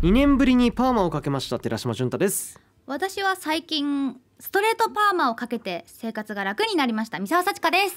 2年ぶりにパーマをかけました寺島純太です私は最近ストレートパーマをかけて生活が楽になりました三沢幸香です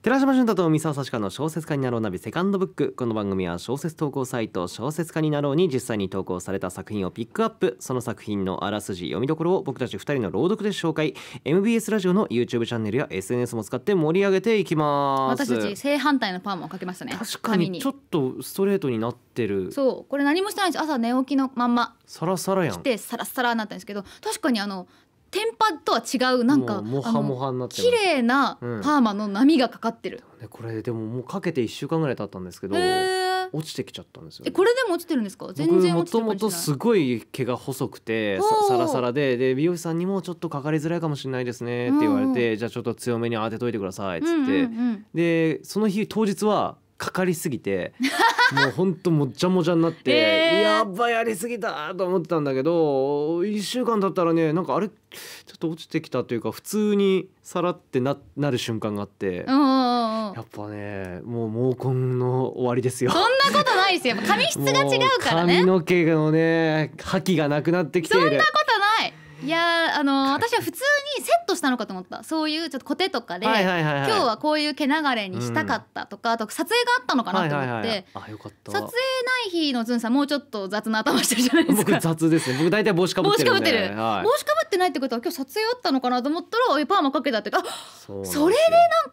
寺島俊太と三沢しかの小説家になろうナビセカンドブックこの番組は小説投稿サイト小説家になろうに実際に投稿された作品をピックアップその作品のあらすじ読みどころを僕たち2人の朗読で紹介 MBS ラジオの YouTube チャンネルや SNS も使って盛り上げていきます私たち正反対のパーマをかけましたね確かにちょっとストレートになってるそうこれ何もしてないんです朝寝起きのまんまサラサラやん来てサラサラになったんですけど確かにあのテンパとは違うなんかもはもはな綺麗なパーマの波がかかってる、うんこれでももうかけて1週間ぐらい経ったんですけど落ちてきちゃったんですよ、ね、これでも落ちてるんですか全然もともとすごい毛が細くてさらさらでで美容師さんにもちょっとかかりづらいかもしれないですねって言われて、うん、じゃあちょっと強めに当てといてくださいっつって、うんうんうん、でその日当日はかかりすぎて もうほんともっちゃもちゃになって、えー、やっばやりすぎたと思ってたんだけど1週間だったらねなんかあれちょっと落ちてきたというか普通にさらってななる瞬間があって。やっぱねもう毛根の終わりですよそんなことないですよ髪質が違うからね髪の毛のね覇気がなくなってきているそんなこといやあの私は普通にセットしたのかと思ったそういうちょっとコテとかで、はいはいはいはい、今日はこういう毛流れにしたかったとか、うん、あと撮影があったのかなと思って、はいはいはい、あよかった撮影ない日のずんさんもうちょっと雑な頭してるじゃないですか僕雑ですね僕大体帽子かぶってる帽子かってる、はい、帽子かぶってないってことは今日撮影あったのかなと思ったらパーマかけたってあそそれで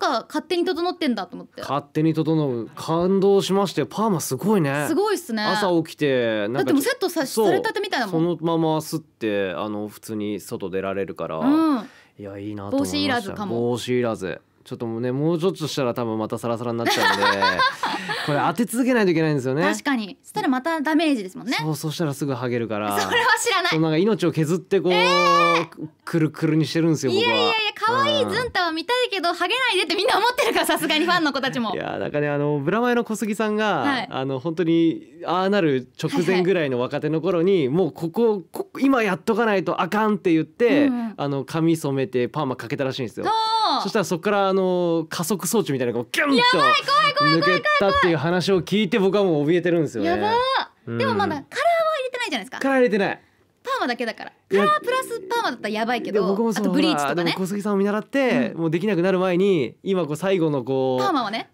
なんか勝手に整ってんだと思って勝手に整う感動しましてパーマすごいねすごいっすね朝起きてだってもうセットさされたてみたいなもんそのまま吸ってあの普通に外出られるから、うん、いやいいなと思いました帽子いらずかも帽子いらずちょっともうねもうちょっとしたら多分またサラサラになっちゃうんで これ当て続けないといけないんですよね確かにそしたらまたダメージですもんねそうそしたらすぐはげるからそれは知らないなんか命を削ってこう、えー、くるくるにしてるんですよいやいやいや可愛いずんたは見たいけどはげないでってみんな思ってるからさすがにファンの子たちもいやだからねあのブラマヨの小杉さんが、はい、あの本当にああなる直前ぐらいの若手の頃に、はいはい、もうこここ今やっとかないとあかんって言って、うんあの髪染めてパーマかけたらしいんですよそしたらそこからの加速装置みたいなのがギュンと抜けたっていう話を聞いて僕はもう怯えてるんですよね。やば、うん、でもまだカラーは入れてないじゃないですか。カラー入れてない。パーマだけだからカラープラスパーマだったらやばいけどあとブリーチとかね小杉さんを見習って、うん、もうできなくなる前に今こう最後のこうパーマはね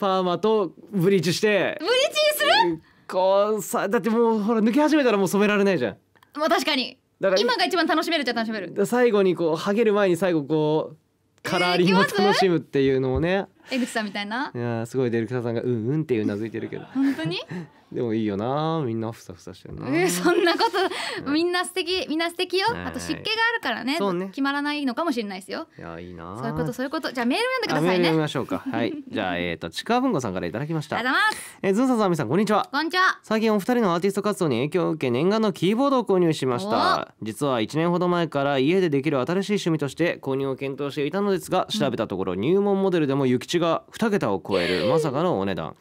パーマとブリーチしてブリーチするこうさだってもうほら抜け始めたらもう染められないじゃんまあ確かにだから今が一番楽しめるっちゃ楽しめる最後にこうはげる前に最後こうカラーリングを楽しむっていうのをね江口さんみたいないやすごいデルクタさんがうんうんっていうなずいてるけど本当にでもいいよなみんなふさふさしてるな、えそんなこと、みんな素敵みんな素敵よ、あと湿気があるからね、そうね、決まらないのかもしれないですよいやいいなそういうことそういうことじゃあメール読んでくださいねメール読みましょうかはいじゃあえっ、ー、とちかぶんごさんからいただきましたありがとうございますえー、ずんさんさんみさんこんにちはこんにちは最近お二人のアーティスト活動に影響を受け念願のキーボードを購入しました実は一年ほど前から家でできる新しい趣味として購入を検討していたのですが調べたところ、うん、入門モデルでも諭吉が二桁を超えるまさかのお値段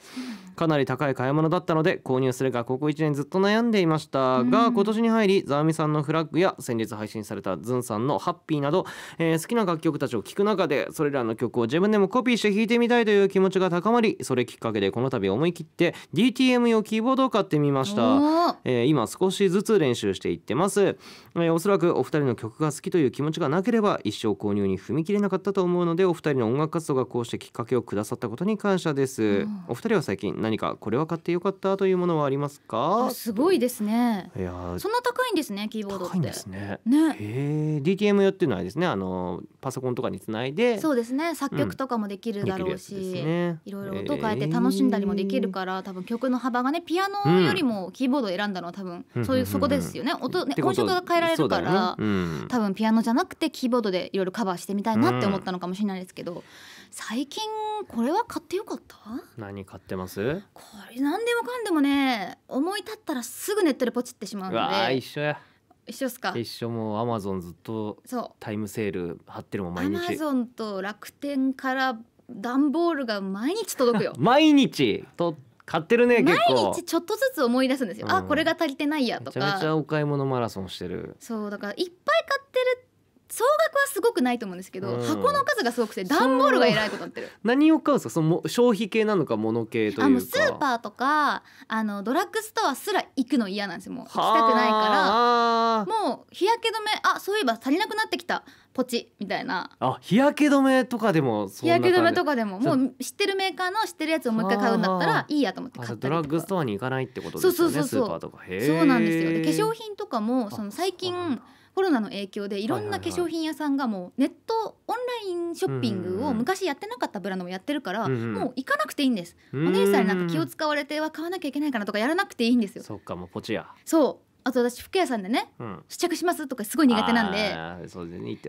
かなり高い買い物だったので購入するかここ1年ずっと悩んでいましたが、うん、今年に入りざわみさんのフラッグや先日配信されたズンさんの「ハッピー」など、えー、好きな楽曲たちを聴く中でそれらの曲を自分でもコピーして弾いてみたいという気持ちが高まりそれきっかけでこの度思い切って DTM 用キーボードを買ってみました、えー、今少しずつ練習していってます、えー、おそらくお二人の曲が好きという気持ちがなければ一生購入に踏み切れなかったと思うのでお二人の音楽活動がこうしてきっかけをくださったことに感謝です、お二人は最近何かこれは買ってよかったというものはありますかすごいですねいやそんな高いんですねキーボードっ高いんですねねえ DTM 用っていうのはですねあのパソコンとかにつないでそうですね作曲とかもできるだろうし、うんね、いろいろ音変えて楽しんだりもできるから、多分曲の幅がねピアノよりもキーボードを選んだのは多分、そういうそこですよね音ね音色が変えられるから、ねうん、多分ピアノじゃなくてキーボードでいろいろカバーしてみたいなって思ったのかもしれないですけど、最近これは買ってよかった何買ってますこれ何でもかんでもね思い立ったらすぐネットでポチってしまうのでう一緒や一緒っすか一緒もアマゾンずっとタイムセール貼ってるもん毎日アマゾンと楽天から段ボールが毎日届くよ 毎日と買ってるね毎日ちょっとずつ思い出すんですよ、うん、あこれが足りてないやとかめちゃめちゃお買い物マラソンしてるそうだからいっぱい買ってる総額はすごくないと思うんですけど、うん、箱の数がすごくて段ボールがえらいことなってる何を買うんですかそのも消費系なのか物系というかあのスーパーとかあのドラッグストアすら行くの嫌なんですよもう行きたくないからもう日焼け止めあそういえば足りなくなってきたポチみたいなあ日焼け止めとかでも日焼け止めとかでももう知ってるメーカーの知ってるやつをもう一回買うんだったらいいやと思って買ったりドラッグストアに行かないってことですよねそうパーとかへえそうなんですよで化粧品とかもその最近コロナの影響でいろんな化粧品屋さんがもうネットオンラインショッピングを昔やってなかったブランドもやってるから、もう行かなくていいんです、お姉さんになんか気を使われては買わなきゃいけないかなとかやらなくていいんですよそっかもうポチやそうあと私服屋さんでね、試着しますとかすごい苦手なんで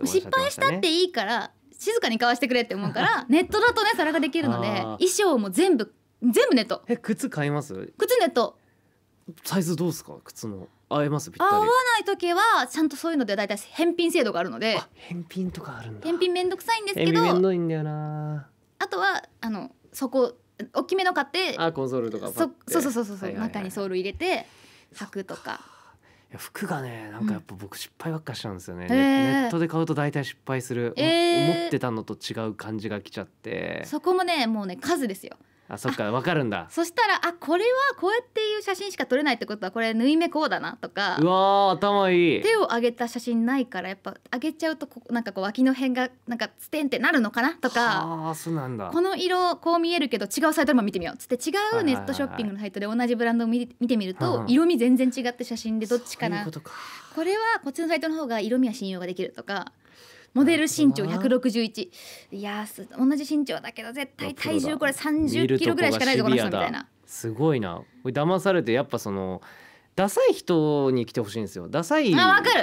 失敗したっていいから静かに買わしてくれって思うから ネットだとねそれができるので衣装も全部全部ネットえ靴買います靴ネットサイズどうですか靴の会えますぴっ合わない時はちゃんとそういうので大体返品制度があるので返品とかあるんだ返品めんどくさいんですけどめんどいんだよなあとはあのそこ大きめの買ってあコンソールとかそそうそうそうそう、はいはいはい、中にソール入れて履くとか服がねなんかやっぱ僕失敗ばっかしちゃうんですよね、うん、ネットで買うと大体失敗する、えー、思ってたのと違う感じが来ちゃってそこもねもうね数ですよあそっかわかるんだそしたらあこれはこうやっていう写真しか撮れないってことはこれ縫い目こうだなとかうわ頭いい手を上げた写真ないからやっぱ上げちゃうとこなんかこう脇の辺がなんかつてんってなるのかなとかあそうなんだこの色こう見えるけど違うサイトでも見てみようつって違うネットショッピングのサイトで同じブランドを見てみると色味全然違って写真でどっちかなこれはこっちのサイトの方が色味は信用ができるとかモデル身長161いや同じ身長だけど絶対体重これ30キロぐらいしかないぞこの人みたいなすごいな騙されてやっぱそのダサい人に来てほしいんですよダサい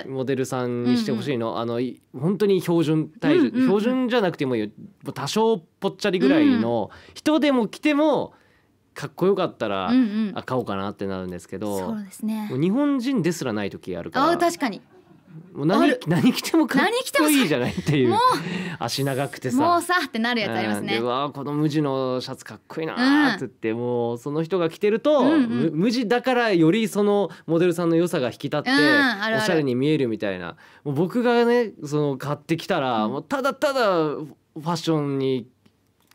モデルさんにしてほしいの、うんうん、あの本当に標準体重、うんうん、標準じゃなくてもいい多少ぽっちゃりぐらいの人でも来てもかっこよかったら、うんうん、あ買おうかなってなるんですけどそうです、ね、日本人ですらない時あるからあ確かにもう何何着てもかっこいいじゃないっていう足長くてさもうさってなるやつありますね、うん、わこの無地のシャツかっこいいなって言って、うん、もうその人が着てると、うんうん、無地だからよりそのモデルさんの良さが引き立って、うんあるある、おしゃれに見えるみたいなもう僕がねその買ってきたら、もうただただファッションに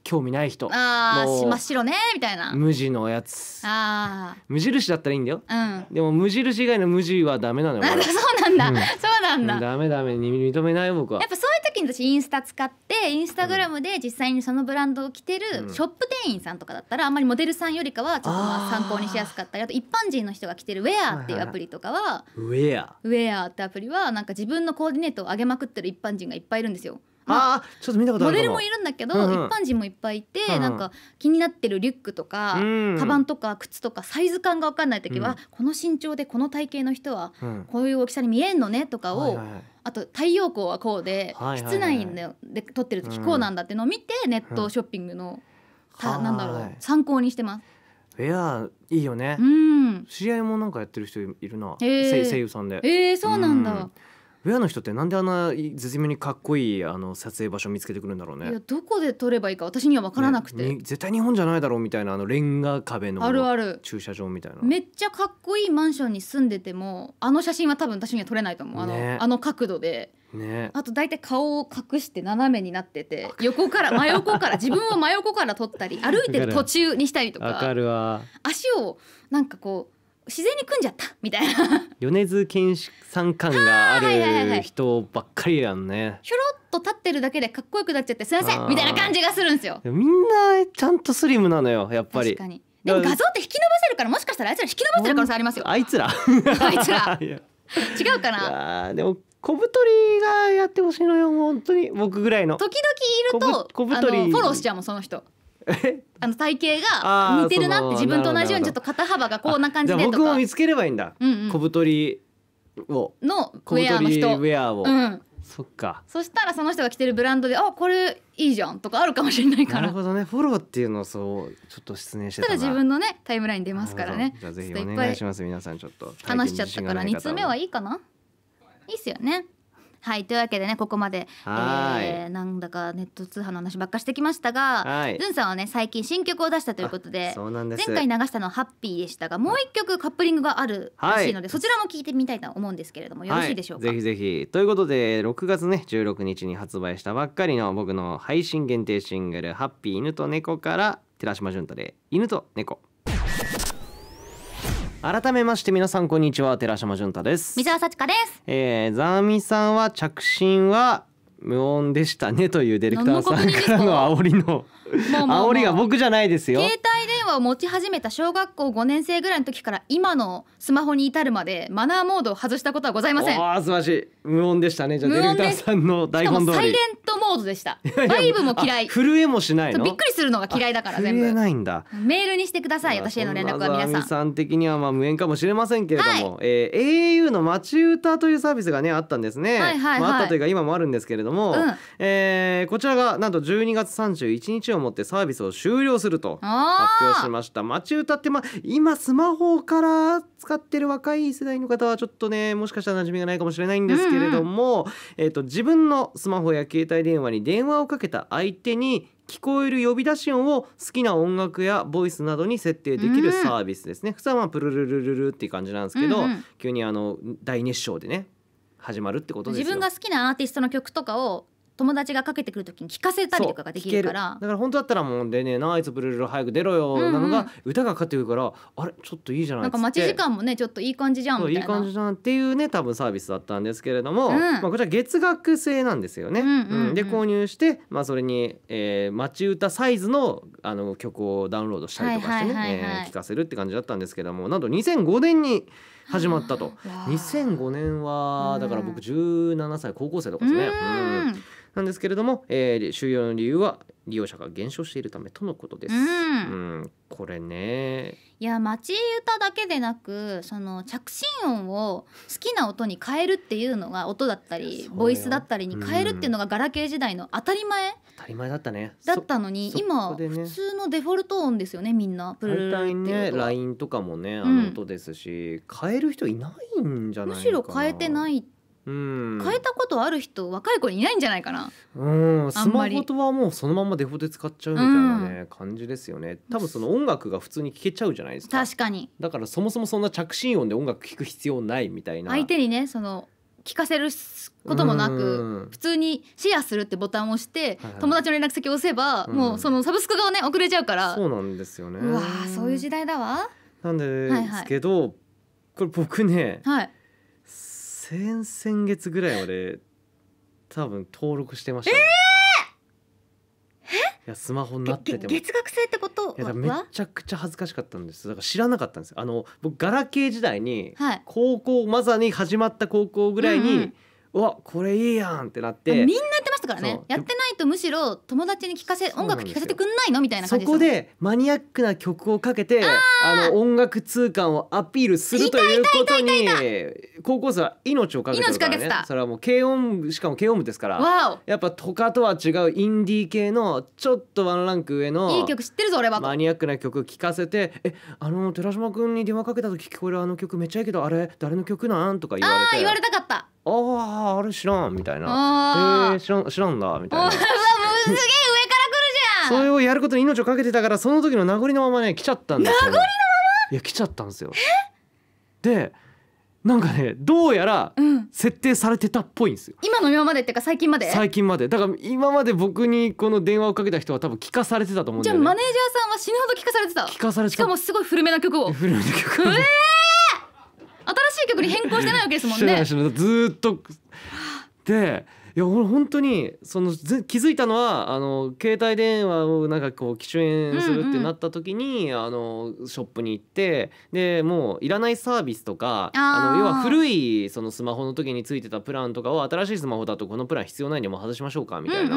興味ない人ああ真っ白ねみたいな無地のやつあ無印だったらいいんだよ、うん、でも無印以外の無地はダメなのよそうなんだ、うん、そうなんだダメダメに認めない僕はやっぱそういう時に私インスタ使ってインスタグラムで実際にそのブランドを着てるショップ店員さんとかだったらあんまりモデルさんよりかはちょっとまあ参考にしやすかったりあと一般人の人が着てるウェアっていうアプリとかはウェアウェアってアプリはなんか自分のコーディネートを上げまくってる一般人がいっぱいいるんですよあちょっと見たことモデルもいるんだけど、うんうん、一般人もいっぱいいて、うんうん、なんか気になってるリュックとか、うん、カバンとか靴とかサイズ感が分かんない時は、うん、この身長でこの体型の人はこういう大きさに見えんのねとかを、うんはいはい、あと太陽光はこうで、はいはいはい、室内で撮ってる時こうなんだってのを見て、ネットショッピングの、たなんだろう参考にしてます。いやいいよね、うん、知り合いもなんかやってる人いるな、え声優さんでえー、そうなんだ、ウェアの人ってなんであんな絶妙にかっこいいあの撮影場所見つけてくるんだろうねいやどこで撮ればいいか私には分からなくて、ね、絶対日本じゃないだろうみたいなあのレンガ壁のあるある駐車場みたいなめっちゃかっこいいマンションに住んでてもあの写真は多分私には撮れないと思うあのね、あの角度で。ね、あと大体顔を隠して斜めになってて横から真横から自分を真横から撮ったり歩いてる途中にしたりとか足をなんかこう自然に組んじゃったみたいな米津玄師さん感がある人ばっかりやんね、ひょろっと立ってるだけでかっこよくなっちゃってすいませんみたいな感じがするんですよみんなちゃんとスリムなのよやっぱりでも画像って引き伸ばせるからもしかしたらあいつら引き伸ばせる可能性ありますよあいつらあいつら 違うかなでも小太りがやってほしいのよ本当に僕ぐらいの時々いると小太りフォローしちゃうもんその人 あの体型が似てるなって自分と同じようにちょっと肩幅がこんな感じでとか僕も見つければいいんだ、うんうん、小太りをのウェアの人ウェアを、うん、そっかそしたらその人が着てるブランドで「あこれいいじゃん」とかあるかもしれないからなるほどねフォローっていうのをそうちょっと失念してたら自分のねタイムライン出ますからねじゃあぜひお願いします皆さんちょっと話しちゃったから2通目はいいかないいっすよねはいというわけでねここまで、えー、なんだかネット通販の話ばっかしてきましたがずんさんはね最近新曲を出したということで前回流したのは「ハッピー」でしたがもう一曲カップリングがあるらしいので、はい、そちらも聴いてみたいと思うんですけれどもよろしいでしょうか、はい、ぜひぜひということで6月ね16日に発売したばっかりの僕の配信限定シングル「ハッピー犬と猫」から寺島淳太で「犬と猫」。改めまして皆さんこんにちは寺島純太です水原幸香ですえザーミさんは着信は無音でしたねというディレクターさんからの煽りの煽りが僕じゃないですよ携話を持ち始めた小学校5年生ぐらいの時から今のスマホに至るまでマナーモードを外したことはございませんああ素晴らしい無音でしたねじゃあディレクタさんの台本通りサイレントモードでしたバイブも嫌い震えもしないびっくりするのが嫌いだから全部ないんだメールにしてください私への連絡は皆さんさん的にはまあ無縁かもしれませんけれども、はい、えー、au の街歌というサービスがねあったんですね、はいはいはいまあ、あったというか今もあるんですけれども、うん、えー、こちらがなんと12月31日をもってサービスを終了すると発表しました街歌ってま今スマホから使ってる若い世代の方はちょっとねもしかしたら馴染みがないかもしれないんですけれども、うんうん、えーと、と自分のスマホや携帯電話に電話をかけた相手に聞こえる呼び出し音を好きな音楽やボイスなどに設定できるサービスですね、うん、普通はまあプルルルルルっていう感じなんですけど、うんうん、急にあの大熱唱でね始まるってことですよ自分が好きなアーティストの曲とかを友達がかけてくるきに聞かせたりとかができるからだから本当だったらもう「でねえなあいつブルルル早く出ろよ」なのが、歌がかかってくるから「あれちょっといいじゃない」なんか待ち時間もねちょっといい感じじゃんみたいないい感じじゃんっていうね多分サービスだったんですけれども、うん、まあ、こちら月額制なんですよね。うんで購入して、まあ、それに、えー、待ち歌サイズのあの曲をダウンロードしたりとかしてね聴、えかせるって感じだったんですけどもなんと2005年に始まったと。2005年はだから僕17歳高校生とかですね。うんなんですけれども、えー、収容の理由は利用者が減少しているためとのことです。うん、うん、これね。いや町歌だけでなくその着信音を好きな音に変えるっていうのが音だったりボイスだったりに変えるっていうのがガラケー時代の当たり前、当たり前だったねだったのに今、普通のデフォルト音ですよねみんなプルルルってね l i n とかもねあの音ですし、うん、変える人いないんじゃないむしろ変えてないって変えたことある人若い子いないんじゃないかなうんスマホとはもうそのままデフォで使っちゃうみたいなね、うん、感じですよね多分その音楽が普通に聴けちゃうじゃないですか確かにだからそもそもそんな着信音で音楽聴く必要ないみたいな相手にねその聞かせることもなく普通にシェアするってボタンを押して友達の連絡先を押せばもうそのサブスクがね遅れちゃうからそうなんですよねうわそういう時代だわなんですけど、はいはい、これ僕ね、はい、先先月ぐらい俺多分登録してました、ええいやスマホになってても月額制ってことやだかめちゃくちゃ恥ずかしかったんですだから知らなかったんですあの僕ガラケー時代にはい高校まさに始まった高校ぐらいうんうにんうわこれいいやんってなってみんなますからねやってないとむしろ友達に聞かせ音楽聞かせてくんないのみたいな感じそこでマニアックな曲をかけてあの音楽通感をアピールするということに高校生は命をかけてるからねそれはもう軽音部しかも軽音部ですからやっぱかとは違うインディー系のちょっとワンランク上のいい曲知ってるぞ俺はマニアックな曲聴かせて「えあの寺島君に電話かけた時聞こえるあの曲めっちゃいいけどあれ誰の曲なん?」とか言われて言われたかったあああれ知らんみたいなえー、知らん知らんだみたいな すげえ上から来るじゃんそれをやることに命をかけてたからその時の名残のままね来ちゃったんですよ、ね、名残のままいや来ちゃったんですよでなんかねどうやら設定されてたっぽいんですよ、今の今までっていうか最近まで最近までだから今まで僕にこの電話をかけた人は多分聞かされてたと思うんだよ、ね、じゃあマネージャーさんは死ぬほど聞かされてた聞かされてたしかもすごい古めな曲を古めな曲をええー新しい曲に変更してないわけですもんね。ずっとでいや俺本当にその気づいたのはあの携帯電話をなんかこう種煙するってなった時に、うんうん、あのショップに行ってでもういらないサービスとかあの要は古いそのスマホの時についてたプランとかを新しいスマホだとこのプラン必要ないんでもう外しましょうかみたいな、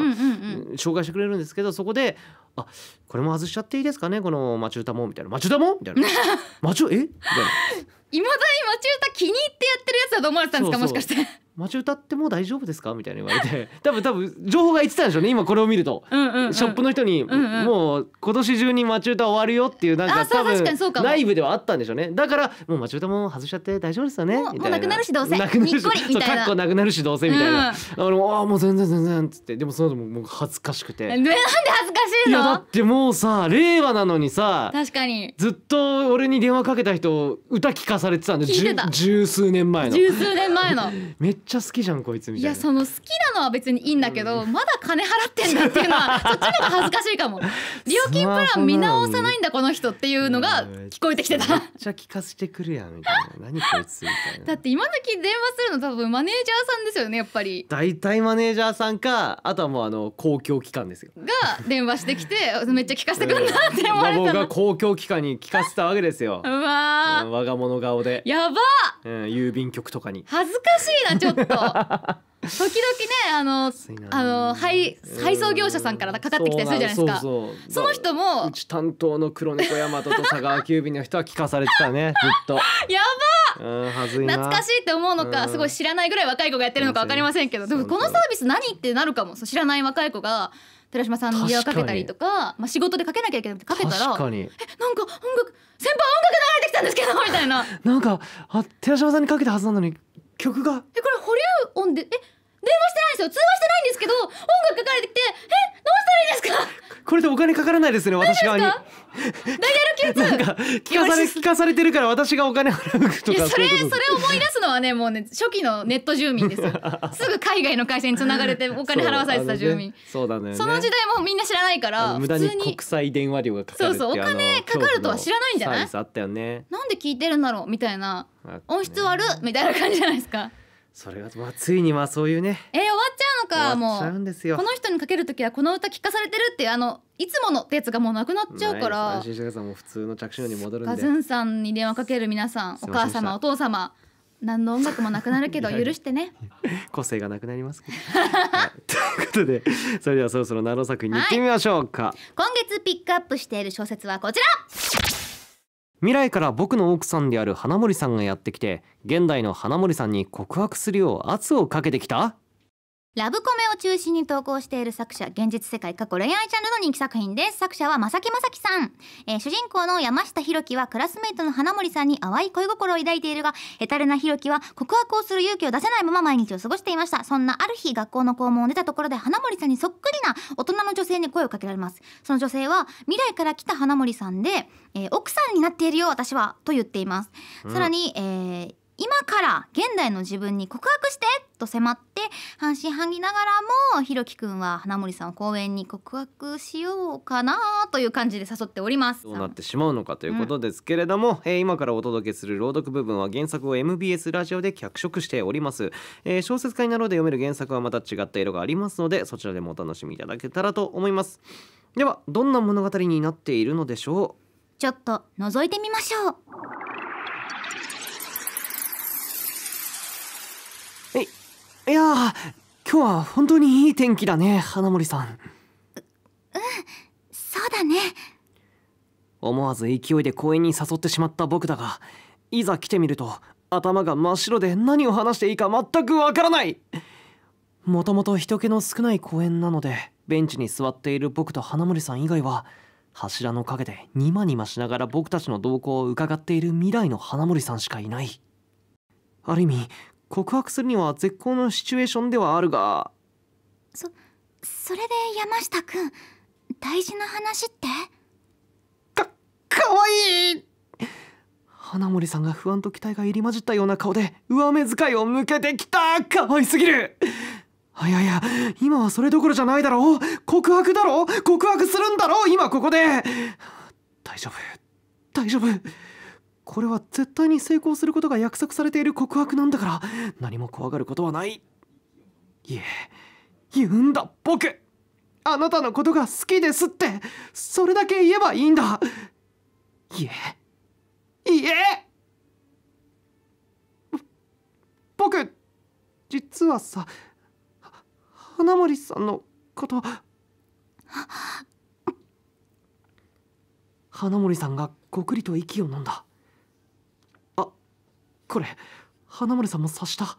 紹介してくれるんですけどそこで「あこれも外しちゃっていいですかねこの町歌も」みたいな「町歌も?」みたいな「町 えみたいな。いだに町歌気に入ってやってるやつだと思われてたんですかもしかして街歌ってもう大丈夫ですか?」みたいな言われて 多分多分情報が言ってたんでしょうね今これを見ると、うんうんうん、ショップの人に、うんうん、もう今年中に街歌終わるよっていうなんか多分内部ではあったんでしょうねだからもう街歌も外しちゃって大丈夫ですよねもうなくなるしどうせなくなるしにっこなくなるしどうせみたいな、うん、あのあもう全然全然っつってでもその後ももう恥ずかしくてなんで恥ずかしいのいやだってもうさ令和なのにさ確かにずっと俺に電話かけた人歌聞かされてたんで十数年前の十数年前の めっちゃちゃ好きじゃんこいつみたいないやその好きなのは別にいいんだけど、うん、まだ金払ってんだっていうのはそっちの方が恥ずかしいかも 料金プラン見直さないんだこの人っていうのが聞こえてきてためっちゃ聞かせてくるやんみたいな何こいつみたいなだって今時電話するの多分マネージャーさんですよねやっぱり大体マネージャーさんかあとはもうあの公共機関ですよが電話してきてめっちゃ聞かせてくんなって思われたの、僕が公共機関に聞かせたわけですようわ、うん、我が物顔でやば、うん、郵便局とかに恥ずかしいなちょちょっと。時々ねあのあの配配送業者さんからかかってきたりするじゃないですかその人もうち担当の黒猫大和と佐川急便の人は聞かされてたねずっと やば懐かしいって思うのかすごい知らないぐらい若い子がやってるのか分かりませんけどでもこのサービス何ってなるかも知らない若い子が寺島さんに電話かけたりとかまあ、仕事でかけなきゃいけなくてかけたら「えなんか音楽先輩音楽流れてきたんですけど」みたいな なんかあ寺島さんにかけたはずなのに曲がえこれ保留音でえ電話してないんですよ通話してないんですけど音楽かかれてきてえどうしたらいいですかこれでお金かからないですね私側にダイヤル Q2 なんか聞かされ聞かされてるから私がお金払うとかいやそれそれ思い出すのはねもうね初期のネット住民ですよ すぐ海外の会社に繋がれてお金払わされてた住民そう、ねそうだね、その時代もみんな知らないから無駄に国際電話料がかかるそうそうお金かかるとは知らないんじゃないあったよねなんで聞いてるんだろうみたいな音質悪みたいな感じじゃないですかそれが、まあ、ついにまあそういうねえー、終わっちゃうのかもうこの人にかける時はこの歌聞かされてるってあのいつものってやつがもうなくなっちゃうから安心してくださいもう普通の着信に戻るんでガズンさんに電話かける皆さんお母様お父様何の音楽もなくなるけど許してね個性がなくなりますけど、はい、ということでそれではそろそろナロ作品に行ってみましょうか、はい、今月ピックアップしている小説はこちら未来から僕の奥さんである花森さんがやってきて現代の花森さんに告白するよう圧をかけてきたラブコメを中心に投稿している作者、現実世界過去恋愛ジャンルの人気作品です。作者は正木正樹さん。えー、主人公の山下博樹はクラスメイトの花森さんに淡い恋心を抱いているが、ヘタレな博樹は告白をする勇気を出せないまま毎日を過ごしていました。そんなある日、学校の校門を出たところで花森さんにそっくりな大人の女性に声をかけられます。その女性は、未来から来た花森さんで、えー、奥さんになっているよ、私は、と言っています。うん、さらに、えー、今から現代の自分に告白してと迫って半信半疑ながらもひろきくんは花森さんを公園に告白しようかなという感じで誘っておりますどうなってしまうのかということですけれども、うん、えー、今からお届けする朗読部分は原作を MBS ラジオで脚色しております、えー、小説家になろうで読める原作はまた違った色がありますのでそちらでもお楽しみいただけたらと思いますではどんな物語になっているのでしょうちょっと覗いてみましょういや今日は本当にいい天気だね花森さんううんそうだね思わず勢いで公園に誘ってしまった僕だがいざ来てみると頭が真っ白で何を話していいか全くわからないもともと人気の少ない公園なのでベンチに座っている僕と花森さん以外は柱の陰でニマニマしながら僕たちの動向を伺っている未来の花森さんしかいないある意味告白するには絶好のシチュエーションではあるがそそれで山下くん大事な話ってかかわいい花森さんが不安と期待が入り混じったような顔で上目遣いを向けてきたかわいすぎるいやいや今はそれどころじゃないだろう告白だろう告白するんだろう今ここで大丈夫大丈夫これは絶対に成功することが約束されている告白なんだから何も怖がることはないいえ言うんだ僕あなたのことが好きですってそれだけ言えばいいんだいえいえ僕実はさ花森さんのこと花森さんがごくりと息を飲んだこれ花丸さんも察した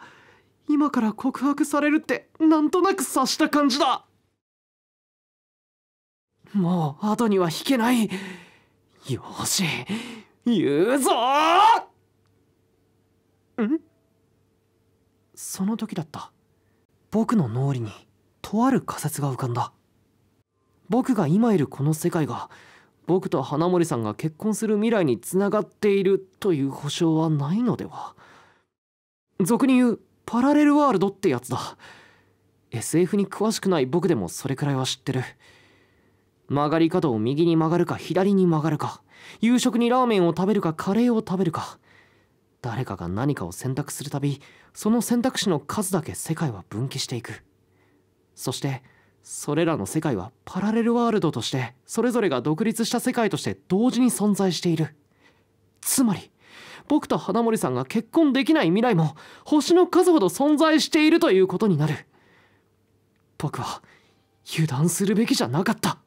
今から告白されるってなんとなく察した感じだもう後には引けないよし言うぞんその時だった僕の脳裏にとある仮説が浮かんだ僕が今いるこの世界が僕と花森さんが結婚する未来につながっているという保証はないのでは俗に言うパラレルワールドってやつだ SF に詳しくない僕でもそれくらいは知ってる曲がり角を右に曲がるか左に曲がるか夕食にラーメンを食べるかカレーを食べるか誰かが何かを選択するたびその選択肢の数だけ世界は分岐していくそして「それらの世界はパラレルワールドとしてそれぞれが独立した世界として同時に存在しているつまり僕と花森さんが結婚できない未来も星の数ほど存在しているということになる僕は油断するべきじゃなかった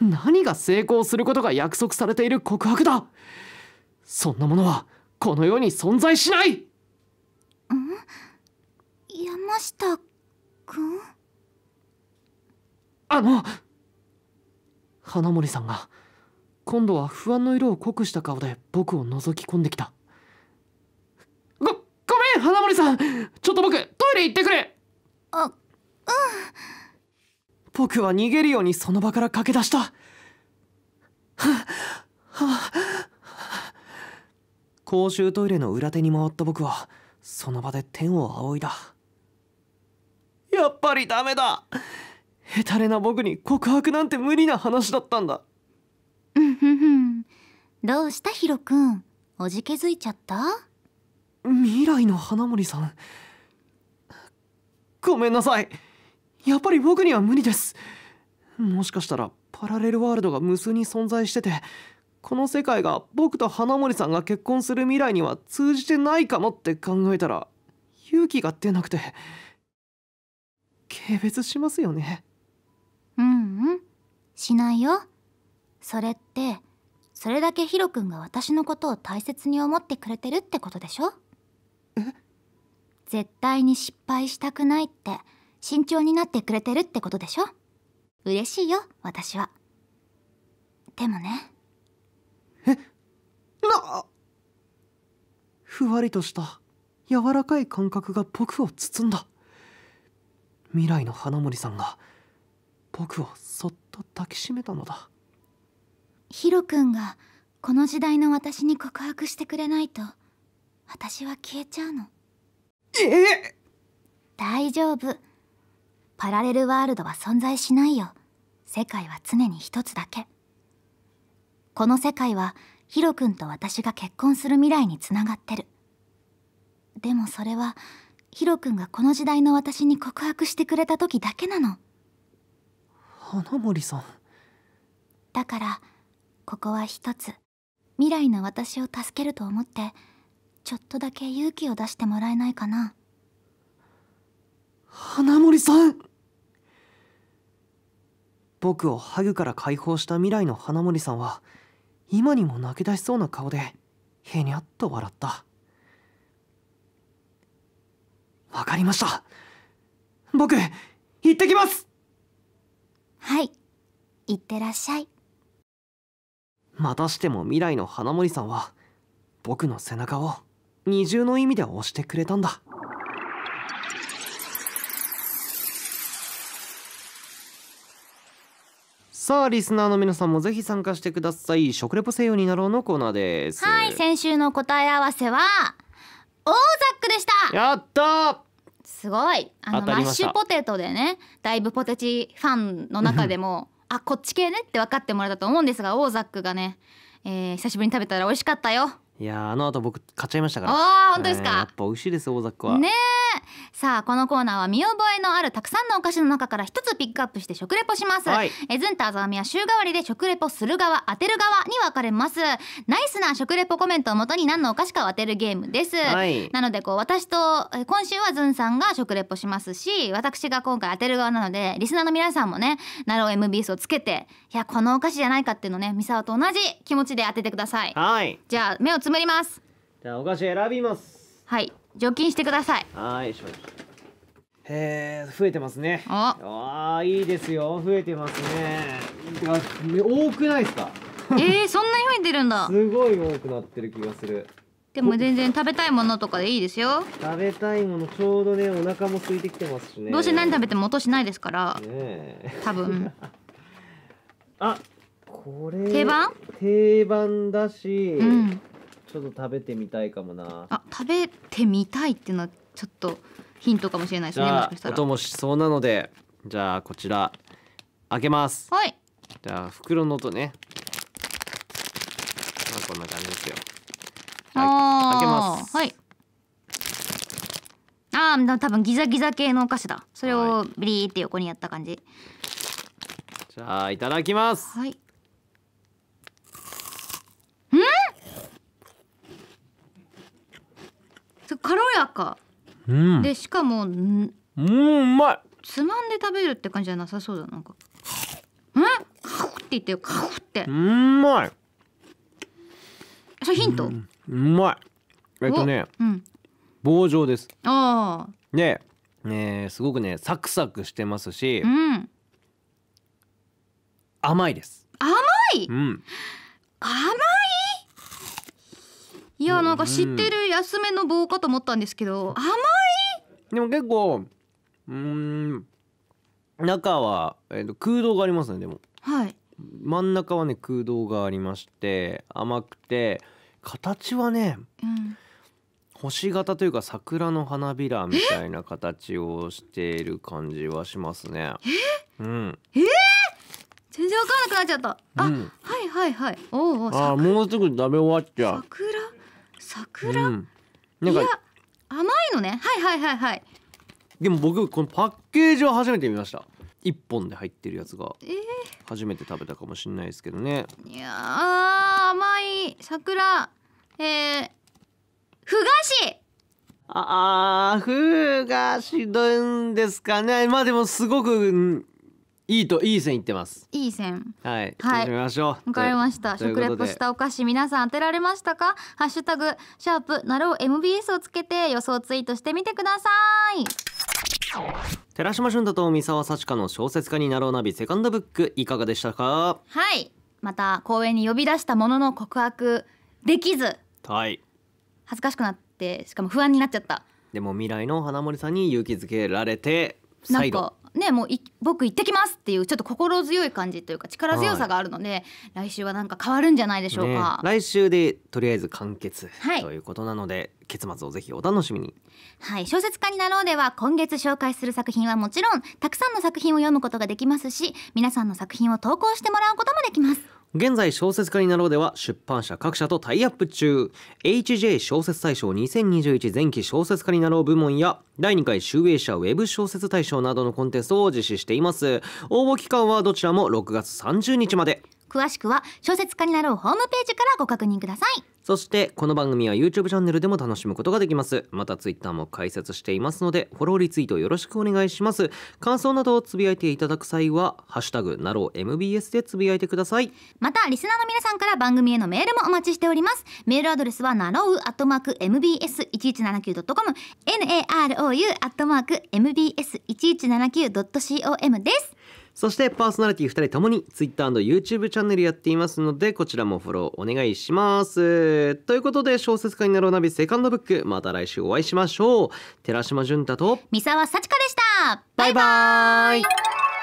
何が成功することが約束されている告白だそんなものはこの世に存在しないん山下君あの花森さんが今度は不安の色を濃くした顔で僕を覗き込んできたごごめん花森さんちょっと僕トイレ行ってくれあうん僕は逃げるようにその場から駆け出したはは公衆トイレの裏手に回った僕はその場で天を仰いだやっぱりダメだヘタレな僕に告白なんて無理な話だったんだうんふんふんどうしたヒロくんおじけづいちゃった未来の花森さんごめんなさいやっぱり僕には無理ですもしかしたらパラレルワールドが無数に存在しててこの世界が僕と花森さんが結婚する未来には通じてないかもって考えたら勇気が出なくて軽蔑しますよねうんうんしないよそれってそれだけヒロ君が私のことを大切に思ってくれてるってことでしょえ絶対に失敗したくないって慎重になってくれてるってことでしょ嬉しいよ私はでもねえなふわりとした柔らかい感覚が僕を包んだ未来の花森さんが僕をそっと抱きしめたのだヒロ君がこの時代の私に告白してくれないと私は消えちゃうのえ大丈夫パラレルワールドは存在しないよ世界は常に一つだけこの世界はヒロ君と私が結婚する未来につながってるでもそれはヒロ君がこの時代の私に告白してくれた時だけなの花森さんだからここは一つ未来の私を助けると思ってちょっとだけ勇気を出してもらえないかな花森さん僕をハグから解放した未来の花森さんは今にも泣き出しそうな顔でへにゃっと笑ったわかりました僕行ってきますはいいってらっしゃいまたしても未来の花森さんは僕の背中を二重の意味で押してくれたんださあリスナーの皆さんもぜひ参加してください食レポせよになろうのコーナーですはい先週の答え合わせはオーザックでしたやったすごいあのマッシュポテトでねだいぶポテチファンの中でもあこっち系ねって分かってもらったと思うんですがオーザックがね、えー、久しぶりに食べたら美味しかったよいやあの後僕買っちゃいましたからああ本当ですか、えー、やっぱ美味しいですオーザックはねさあこのコーナーは見覚えのあるたくさんのお菓子の中から一つピックアップして食レポします、はいえずんたあざみは週替わりで食レポする側当てる側に分かれますナイスな食レポコメントをもとに何のお菓子かを当てるゲームです、はいなのでこう私とえ今週はずんさんが食レポしますし私が今回当てる側なのでリスナーの皆さんもねナロー MBS をつけていやこのお菓子じゃないかっていうのねミサオと同じ気持ちで当ててくださいはいじゃあ目をつむりますじゃあお菓子選びますはい除菌してくださいはいしょええ増えてますねああいいですよ増えてますね多くないですかえー、そんなに増えてるんだ すごい多くなってる気がするでも全然食べたいものとかでいいですよ食べたいものちょうどねお腹も空いてきてますしねどうせ何食べても落としないですからね多分 あこれ定番定番だし、うん、ちょっと食べてみたいかもなあ食べてみたいっていうのはちょっとヒントかもしれないですねもしかし音もしそうなのでじゃあこちら開けますはいじゃあ袋の音ねまあこんな感じですよあ開けますはいああ多分ギザギザ系のお菓子だそれをビリーって横にやった感じ、はい、じゃあいただきますはい軽やか、うん、でしかもうんうまいつまんで食べるって感じじゃなさそうだなんかうんカフって言ってカフってうまいそれヒントうまいえっとね、うん、棒状ですああねね、すごくねサクサクしてますし、うん、甘いです甘い、うん、甘いいやなんか知ってる安めの棒かと思ったんですけど、甘いでも結構うん中は、えー、と空洞がありますねでもはい真ん中はね空洞がありまして甘くて形はね、うん、星形というか桜の花びらみたいな形をしている感じはしますね。うん、ええ全然わからなくなっちゃったあ、うんはいはいはいおおあもうすぐ食べ終わっちゃう。桜桜、うん、なんかいや甘いのねはいはいはいはいでも僕このパッケージを初めて見ました一本で入ってるやつが初めて食べたかもしれないですけどね、えー、いや甘い桜えー、ふ菓子ああ、ふがしどんですかね。まあでもすごくいいといい線いってますいい線はいはい始めましょうわかりました食レポしたお菓子皆さん当てられましたかハッシュタグシャープなろう MBS をつけて予想ツイートしてみてください寺島俊太と三沢幸香の小説家になろうナビセカンドブックいかがでしたかはいまた公園に呼び出したものの告白できずはい恥ずかしくなってしかも不安になっちゃったでも未来の花森さんに勇気づけられてなんかねもう僕行ってきますっていうちょっと心強い感じというか力強さがあるので、はい、来週はなんか変わるんじゃないでしょうか、ね、来週でとりあえず完結、ということなので結末をぜひお楽しみにはい小説家になろうでは今月紹介する作品はもちろんたくさんの作品を読むことができますし皆さんの作品を投稿してもらうこともできます現在小説家になろうでは出版社各社とタイアップ中 HJ 小説大賞2021前期小説家になろう部門や第2回集英社ウェブ小説大賞などのコンテストを実施しています応募期間はどちらも6月30日まで詳しくは小説家になろうホームページからご確認くださいそしてこの番組は YouTube チャンネルでも楽しむことができますまた Twitter も開設していますのでフォローリツイートよろしくお願いします感想などをつぶやいていただく際は「ハッシュタグナロう MBS」でつぶやいてくださいまたリスナーの皆さんから番組へのメールもお待ちしておりますメールアドレスはナロアットマーク @mbs1179.com narou アットマーク mbs1179.com ですそしてパーソナリティ2人ともに TwitterYouTube チャンネルやっていますのでこちらもフォローお願いします。ということで小説家になろうナビセカンドブックまた来週お会いしましょう。寺島純太と三沢幸子でした。バイバイ